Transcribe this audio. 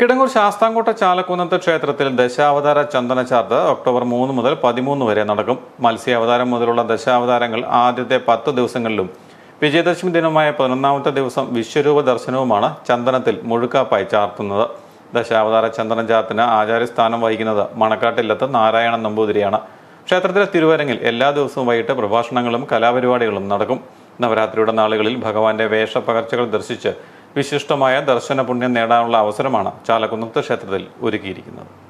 കിടങ്ങൂർ ശാസ്താംകോട്ട ചാലക്കുന്നത്ത് ക്ഷേത്രത്തിൽ ദശാവതാര ചന്ദനചാർത്ത് ഒക്ടോബർ മൂന്ന് മുതൽ പതിമൂന്ന് വരെ നടക്കും മത്സ്യാവതാരം മുതലുള്ള ദശാവതാരങ്ങൾ ആദ്യത്തെ പത്ത് ദിവസങ്ങളിലും വിജയദശമി ദിനമായ പതിനൊന്നാമത്തെ ദിവസം വിശ്വരൂപ ദർശനവുമാണ് ചന്ദനത്തിൽ മുഴുക്കാപ്പായി ചാർത്തുന്നത് ദശാവതാര ചന്ദനം ചാർത്തിന് ആചാര്യസ്ഥാനം വഹിക്കുന്നത് മണക്കാട്ടില്ലത്ത് നാരായണ നമ്പൂതിരിയാണ് ക്ഷേത്രത്തിലെ തിരുവരങ്ങിൽ എല്ലാ ദിവസവും വൈകിട്ട് പ്രഭാഷണങ്ങളും കലാപരിപാടികളും നടക്കും നവരാത്രിയുടെ നാളുകളിൽ ഭഗവാന്റെ വേഷപ്പകർച്ചകൾ ദർശിച്ച് വിശിഷ്ടമായ ദർശന പുണ്യം നേടാനുള്ള അവസരമാണ് ചാലക്കുന്നത്ത് ക്ഷേത്രത്തിൽ ഒരുക്കിയിരിക്കുന്നത്